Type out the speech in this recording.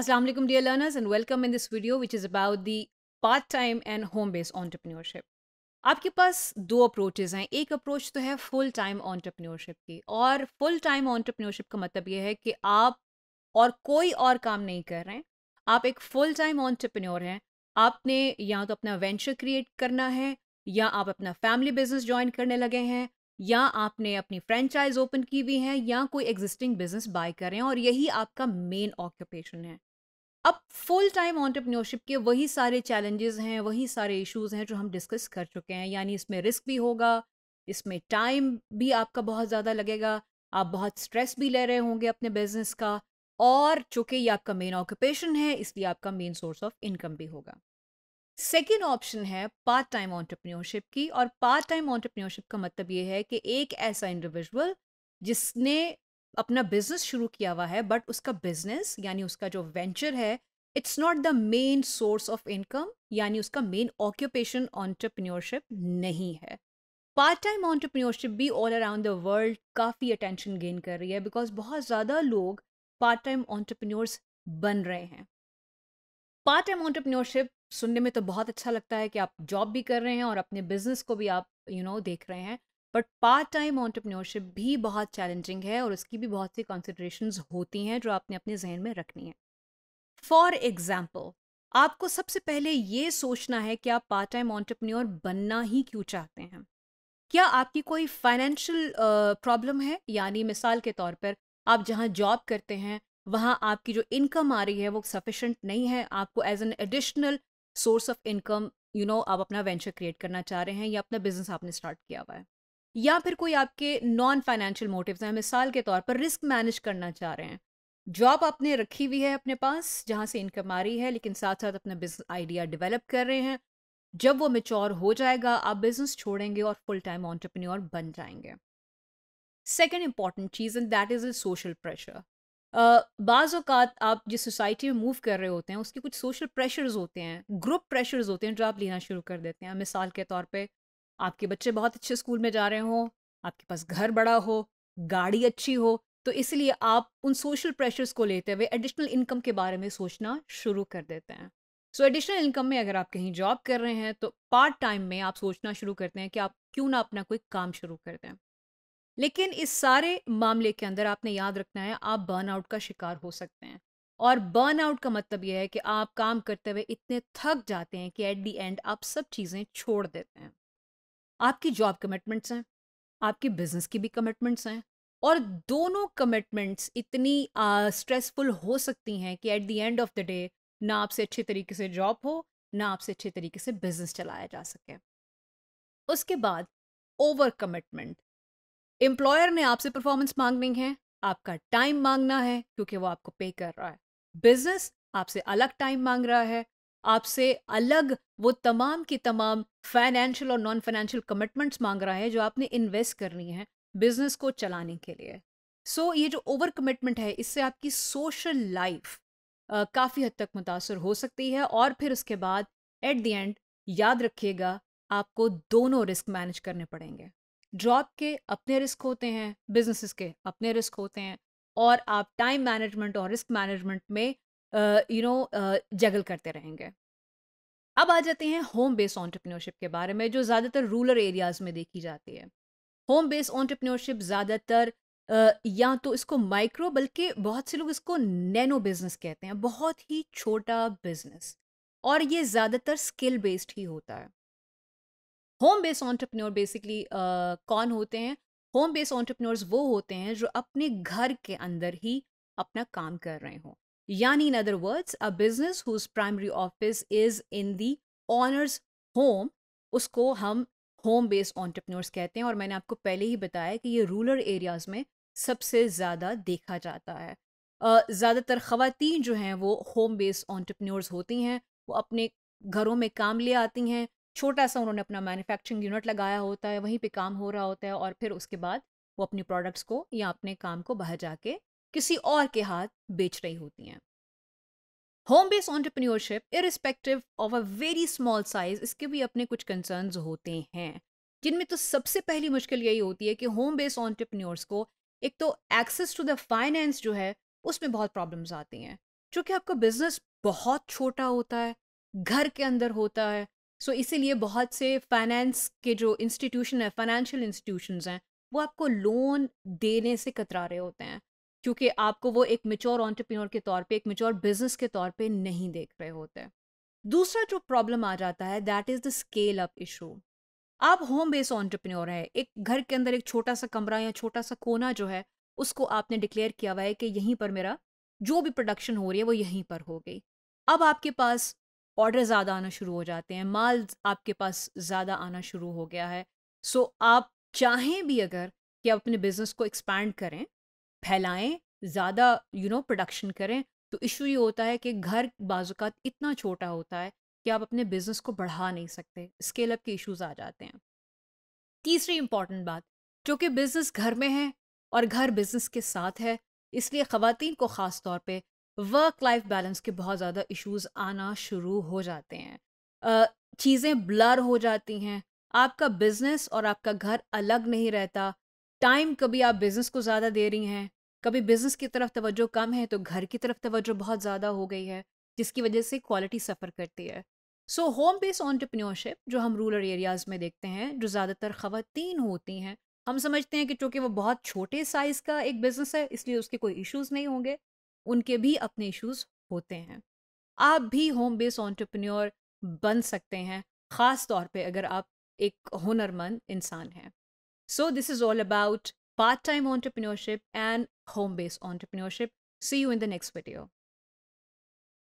Assalamu alaikum dear learners and welcome in this video which is about the part-time and home-based entrepreneurship. आपके पास दो approaches हैं एक approach तो है full time entrepreneurship की और फुल टाइम ऑन्टरप्रनोरशिप का मतलब यह है कि आप और कोई और काम नहीं कर रहे हैं आप एक फुल टाइम ऑन्टरप्रेन्योर हैं आपने या तो अपना वेंचर क्रिएट करना है या आप अपना फैमिली बिजनेस ज्वाइन करने लगे हैं या आपने अपनी फ्रेंचाइज ओपन की हुई है या कोई एग्जिस्टिंग बिजनेस बाय करें और यही आपका मेन ऑक्यूपेशन है अब फुल टाइम ऑन्टरप्रनोरशिप के वही सारे चैलेंजेस हैं वही सारे इश्यूज हैं जो हम डिस्कस कर चुके हैं यानी इसमें रिस्क भी होगा इसमें टाइम भी आपका बहुत ज़्यादा लगेगा आप बहुत स्ट्रेस भी ले रहे होंगे अपने बिजनेस का और चूंकि ये आपका मेन ऑक्यूपेशन है इसलिए आपका मेन सोर्स ऑफ इनकम भी होगा सेकेंड ऑप्शन है पार्ट टाइम ऑन्टरप्रीनियोरशिप की और पार्ट टाइम ऑन्टरप्रीनियोरशिप का मतलब ये है कि एक ऐसा इंडिविजुअल जिसने अपना बिजनेस शुरू किया हुआ है बट उसका बिजनेस यानी उसका जो वेंचर है it's not the main source of income यानी उसका मेन ऑक्यूपेशन ऑन्टरप्रीनियोरशिप नहीं है पार्ट टाइम ऑन्टरप्रीनियोरशिप भी ऑल अराउंड द वर्ल्ड काफ़ी अटेंशन गेन कर रही है बिकॉज बहुत ज़्यादा लोग पार्ट टाइम ऑन्टरप्रीनियोर्स बन रहे हैं पार्ट टाइम ऑन्टरप्रीनियोरशिप सुनने में तो बहुत अच्छा लगता है कि आप जॉब भी कर रहे हैं और अपने बिजनेस को भी आप यू you नो know, देख रहे हैं बट पार्ट टाइम ऑन्टरप्रनोरशिप भी बहुत चैलेंजिंग है और उसकी भी बहुत सी कॉन्सिड्रेशन होती हैं जो आपने अपने जहन में रखनी है फॉर एग्जाम्पल आपको सबसे पहले ये सोचना है कि आप पार्ट टाइम ऑन्टरप्रनोर बनना ही क्यों चाहते हैं क्या आपकी कोई फाइनेंशियल प्रॉब्लम है यानी मिसाल के तौर पर आप जहाँ जॉब करते हैं वहाँ आपकी जो इनकम आ रही है वो सफिशेंट नहीं है आपको as an additional source of income you know आप अपना वेंचर क्रिएट करना चाह रहे हैं या अपना बिजनेस आपने स्टार्ट किया हुआ है या फिर कोई आपके नॉन फाइनेंशियल मोटिव्स हैं मिसाल के तौर पर रिस्क मैनेज करना चाह रहे हैं जॉब आपने रखी हुई है अपने पास जहाँ से इनकम आ रही है लेकिन साथ साथ अपना बिजनेस आइडिया डेवलप कर रहे हैं जब वो मेच्योर हो जाएगा आप बिजनेस छोड़ेंगे और फुल टाइम ऑन्टरप्रन्योर बन जाएंगे सेकेंड इंपॉर्टेंट चीज़ and that is a social pressure बाज़ात आप जिस सोसाइटी में मूव कर रहे होते हैं उसके कुछ सोशल प्रेशर्स होते हैं ग्रुप प्रेशर्स होते हैं जो आप लेना शुरू कर देते हैं मिसाल के तौर पे आपके बच्चे बहुत अच्छे स्कूल में जा रहे हों आपके पास घर बड़ा हो गाड़ी अच्छी हो तो इसलिए आप उन सोशल प्रेशर्स को लेते हुए एडिशनल इनकम के बारे में सोचना शुरू कर देते हैं सो एडिशनल इनकम में अगर आप कहीं जॉब कर रहे हैं तो पार्ट टाइम में आप सोचना शुरू करते हैं कि आप क्यों ना अपना कोई काम शुरू कर दें लेकिन इस सारे मामले के अंदर आपने याद रखना है आप बर्नआउट का शिकार हो सकते हैं और बर्नआउट का मतलब यह है कि आप काम करते हुए इतने थक जाते हैं कि एट दी एंड आप सब चीज़ें छोड़ देते हैं आपकी जॉब कमिटमेंट्स हैं आपके बिजनेस की भी कमिटमेंट्स हैं और दोनों कमिटमेंट्स इतनी स्ट्रेसफुल uh, हो सकती हैं कि at the end of the day ना आपसे अच्छे तरीके से जॉब हो ना आपसे अच्छे तरीके से बिजनेस चलाया जा सके उसके बाद ओवर कमिटमेंट एम्प्लॉयर ने आपसे परफॉर्मेंस मांगनी है आपका टाइम मांगना है क्योंकि वो आपको पे कर रहा है बिजनेस आपसे अलग टाइम मांग रहा है आपसे अलग वो तमाम की तमाम फाइनेंशियल और नॉन फाइनेंशियल कमिटमेंट्स मांग रहा है जो आपने इन्वेस्ट करनी है बिजनेस को चलाने के लिए सो so, ये जो ओवर कमिटमेंट है इससे आपकी सोशल लाइफ काफ़ी हद तक मुतासर हो सकती है और फिर उसके बाद एट द एंड याद रखिएगा आपको दोनों रिस्क मैनेज करने पड़ेंगे जॉब के अपने रिस्क होते हैं बिजनेसेस के अपने रिस्क होते हैं और आप टाइम मैनेजमेंट और रिस्क मैनेजमेंट में यू नो जगल करते रहेंगे अब आ जाते हैं होम बेस ऑन्टरप्रिन्योरशिप के बारे में जो ज़्यादातर रूरल एरियाज़ में देखी जाती है होम बेस ऑन्टरप्रिन्योरशिप ज़्यादातर या तो इसको माइक्रो बल्कि बहुत से लोग इसको नैनो बिजनेस कहते हैं बहुत ही छोटा बिजनेस और ये ज़्यादातर स्किल बेस्ड ही होता है होम बेस्ड ऑन्टरप्रनोर बेसिकली कौन होते हैं होम बेस्ड ऑन्टरप्रनोर्स वो होते हैं जो अपने घर के अंदर ही अपना काम कर रहे हों यानी in other words a business whose primary office is in the owner's home उसको हम होम बेस्ड ऑन्टरप्रनोर्स कहते हैं और मैंने आपको पहले ही बताया कि ये रूरल एरियाज़ में सबसे ज़्यादा देखा जाता है ज़्यादातर ख़वातीन जो हैं वो होम बेस्ड ऑन्टरप्रनोर्स होती हैं वो अपने घरों में काम ले आती हैं छोटा सा उन्होंने अपना मैन्युफैक्चरिंग यूनिट लगाया होता है वहीं पे काम हो रहा होता है और फिर उसके बाद वो अपने प्रोडक्ट्स को या अपने काम को बाहर जाके किसी और के हाथ बेच रही होती हैं home base entrepreneurship irrespective of a very small size इसके भी अपने कुछ कंसर्न होते हैं जिनमें तो सबसे पहली मुश्किल यही होती है कि होम बेस ऑन्टरप्रन्योर्स को एक तो एक्सेस टू द फाइनेंस जो है उसमें बहुत प्रॉब्लम्स आती हैं क्योंकि आपका बिजनेस बहुत छोटा होता है घर के अंदर होता है सो so, इसीलिए बहुत से फाइनेंस के जो इंस्टीट्यूशन है फाइनेंशियल इंस्टीट्यूशन हैं वो आपको लोन देने से कतरा रहे होते हैं क्योंकि आपको वो एक मेच्योर ऑन्टरप्रीनोर के तौर पे एक मेच्योर बिजनेस के तौर पे नहीं देख रहे होते हैं दूसरा जो प्रॉब्लम आ जाता है that is the scale up issue आप होम बेस ऑन्टरप्रीनोर हैं एक घर के अंदर एक छोटा सा कमरा या छोटा सा कोना जो है उसको आपने डिक्लेयर किया हुआ है कि यहीं पर मेरा जो भी प्रोडक्शन हो रही है वो यहीं पर हो गई अब आपके पास ऑर्डर ज़्यादा आना शुरू हो जाते हैं माल आपके पास ज़्यादा आना शुरू हो गया है सो so, आप चाहें भी अगर कि आप अपने बिज़नेस को एक्सपैंड करें फैलाएं ज़्यादा यू नो प्रोडक्शन करें तो इशू ये होता है कि घर बाजुकात इतना छोटा होता है कि आप अपने बिज़नेस को बढ़ा नहीं सकते स्केल अप के इश्यूज आ जाते हैं तीसरी इंपॉर्टेंट बात जो कि बिज़नेस घर में है और घर बिज़नेस के साथ है इसलिए ख़वान को ख़ास तौर पर वर्क लाइफ बैलेंस के बहुत ज़्यादा इश्यूज आना शुरू हो जाते हैं चीज़ें ब्लर हो जाती हैं आपका बिजनेस और आपका घर अलग नहीं रहता टाइम कभी आप बिजनेस को ज़्यादा दे रही हैं कभी बिजनेस की तरफ तवज्जो कम है तो घर की तरफ तवज्जो बहुत ज़्यादा हो गई है जिसकी वजह से क्वालिटी सफ़र करती है सो होम बेस ऑन्टरप्रन्योरशिप जो हम रूरल एरियाज़ में देखते हैं जो ज़्यादातर ख़वातीन होती हैं हम समझते हैं कि चूँकि वो बहुत छोटे साइज़ का एक बिज़नेस है इसलिए उसके कोई इश्यूज़ नहीं होंगे उनके भी अपने इश्यूज होते हैं आप भी होम बेस ऑन्टरप्रन्योर बन सकते हैं ख़ास तौर पे अगर आप एक हुनरमंद इंसान हैं so this is all about part time entrepreneurship and home base entrepreneurship see you in the next video